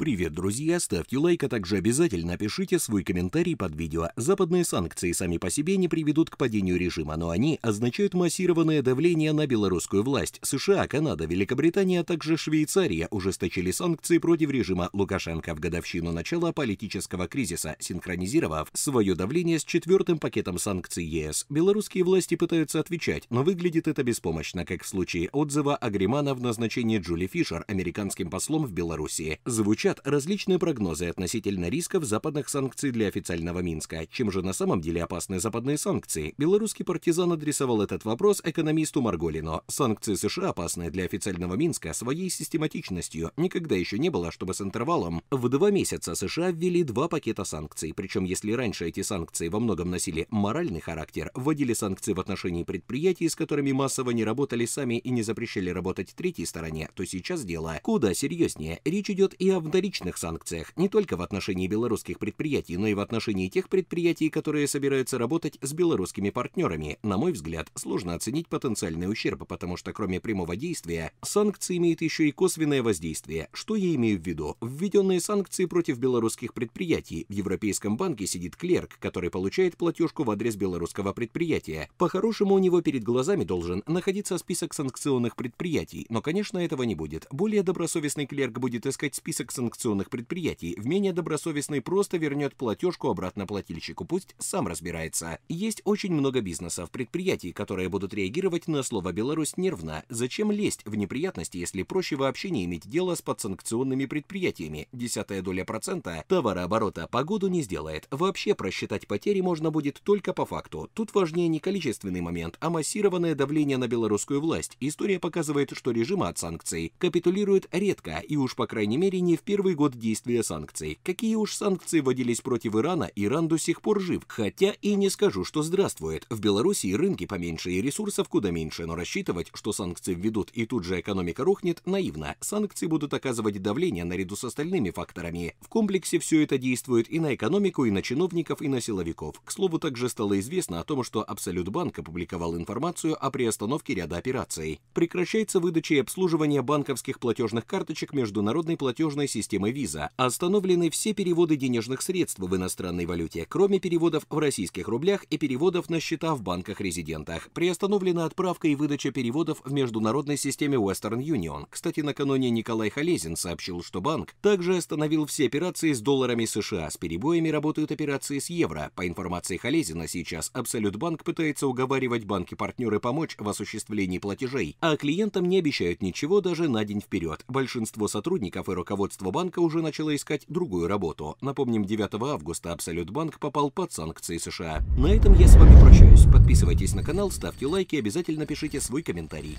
Привет, друзья! Ставьте лайк, а также обязательно пишите свой комментарий под видео. Западные санкции сами по себе не приведут к падению режима, но они означают массированное давление на белорусскую власть. США, Канада, Великобритания, а также Швейцария ужесточили санкции против режима Лукашенко в годовщину начала политического кризиса, синхронизировав свое давление с четвертым пакетом санкций ЕС. Белорусские власти пытаются отвечать, но выглядит это беспомощно, как в случае отзыва Агримана в назначении Джули Фишер американским послом в Белоруссии. Звучит звучат различные прогнозы относительно рисков западных санкций для официального Минска. Чем же на самом деле опасны западные санкции? Белорусский партизан адресовал этот вопрос экономисту Марголину. Санкции США опасны для официального Минска своей систематичностью. Никогда еще не было, чтобы с интервалом в два месяца США ввели два пакета санкций. Причем, если раньше эти санкции во многом носили моральный характер, вводили санкции в отношении предприятий, с которыми массово не работали сами и не запрещали работать третьей стороне, то сейчас дело куда серьезнее. Речь идет и о вдали вторичных санкциях не только в отношении белорусских предприятий, но и в отношении тех предприятий, которые собираются работать с белорусскими партнерами. На мой взгляд, сложно оценить потенциальный ущерб, потому что кроме прямого действия, санкции имеют еще и косвенное воздействие. Что я имею в виду? Введенные санкции против белорусских предприятий. В Европейском банке сидит клерк, который получает платежку в адрес белорусского предприятия. По-хорошему, у него перед глазами должен находиться список санкционных предприятий, но, конечно, этого не будет. Более добросовестный клерк будет искать список санкций санкционных предприятий в менее добросовестный просто вернет платежку обратно плательщику, пусть сам разбирается. Есть очень много бизнесов, предприятий, которые будут реагировать на слово «Беларусь» нервно. Зачем лезть в неприятности, если проще вообще не иметь дела с подсанкционными предприятиями? Десятая доля процента товарооборота погоду не сделает. Вообще просчитать потери можно будет только по факту. Тут важнее не количественный момент, а массированное давление на белорусскую власть. История показывает, что режимы от санкций капитулируют редко и уж по крайней мере не в первую первый год действия санкций. Какие уж санкции вводились против Ирана, Иран до сих пор жив. Хотя и не скажу, что здравствует. В Белоруссии рынки поменьше и ресурсов куда меньше, но рассчитывать, что санкции введут и тут же экономика рухнет, наивно. Санкции будут оказывать давление наряду с остальными факторами. В комплексе все это действует и на экономику, и на чиновников, и на силовиков. К слову, также стало известно о том, что Абсолютбанк опубликовал информацию о приостановке ряда операций. Прекращается выдача и обслуживание банковских платежных карточек международной платежной системы системы Visa остановлены все переводы денежных средств в иностранной валюте, кроме переводов в российских рублях и переводов на счета в банках-резидентах. Приостановлена отправка и выдача переводов в международной системе Western Union. Кстати, накануне Николай Халезин сообщил, что банк также остановил все операции с долларами США. С перебоями работают операции с евро. По информации Халезина, сейчас Абсолютбанк пытается уговаривать банки-партнеры помочь в осуществлении платежей, а клиентам не обещают ничего даже на день вперед. Большинство сотрудников и руководство банка Банка уже начала искать другую работу. Напомним, 9 августа Абсолют Банк попал под санкции США. На этом я с вами прощаюсь. Подписывайтесь на канал, ставьте лайки, обязательно пишите свой комментарий.